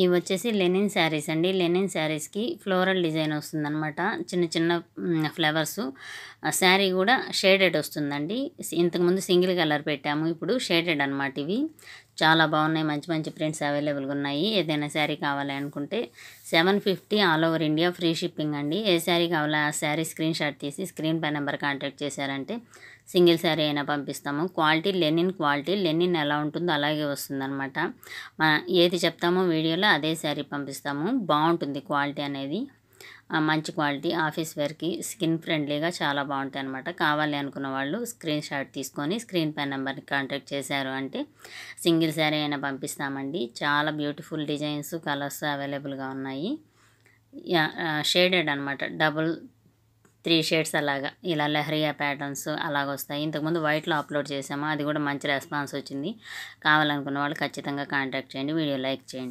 ఇవి వచ్చేసి లెనిన్ శారీస్ అండి లెనిన్ శారీస్కి ఫ్లోరల్ డిజైన్ వస్తుందన్నమాట చిన్న చిన్న ఫ్లవర్స్ శారీ కూడా షేడెడ్ వస్తుందండి ఇంతకుముందు సింగిల్ కలర్ పెట్టాము ఇప్పుడు షేడెడ్ అనమాట ఇవి చాలా బాగున్నాయి మంచి మంచి ప్రింట్స్ అవైలబుల్గా ఉన్నాయి ఏదైనా శారీ కావాలి అనుకుంటే seven fifty all over India free shipping అండి ఏ శారీ కావాలో ఆ శారీ స్క్రీన్ షాట్ తీసి స్క్రీన్ పై నెంబర్ కాంటాక్ట్ చేశారంటే సింగిల్ శారీ అయినా పంపిస్తాము క్వాలిటీ లెనిన్ క్వాలిటీ లెనిన్ ఎలా ఉంటుందో అలాగే వస్తుందన్నమాట ఏది చెప్తామో వీడియోలో అదే శారీ పంపిస్తాము బాగుంటుంది క్వాలిటీ అనేది మంచి క్వాలిటీ ఆఫీస్ వేర్కి స్కిన్ ఫ్రెండ్లీగా చాలా బాగుంటాయి అనమాట కావాలి అనుకున్న వాళ్ళు స్క్రీన్ షాట్ తీసుకొని స్క్రీన్ పై నెంబర్ని కాంటాక్ట్ చేశారు అంటే సింగిల్ శారీ అయినా పంపిస్తామండి చాలా బ్యూటిఫుల్ డిజైన్స్ కలర్స్ అవైలబుల్గా ఉన్నాయి షేడెడ్ అనమాట డబుల్ త్రీ షేడ్స్ అలాగా ఇలా లెహరియా ప్యాటర్న్స్ అలాగ వస్తాయి ఇంతకుముందు వైట్లో అప్లోడ్ చేసాము అది కూడా మంచి రెస్పాన్స్ వచ్చింది కావాలనుకున్న వాళ్ళు ఖచ్చితంగా కాంటాక్ట్ చేయండి వీడియో లైక్ చేయండి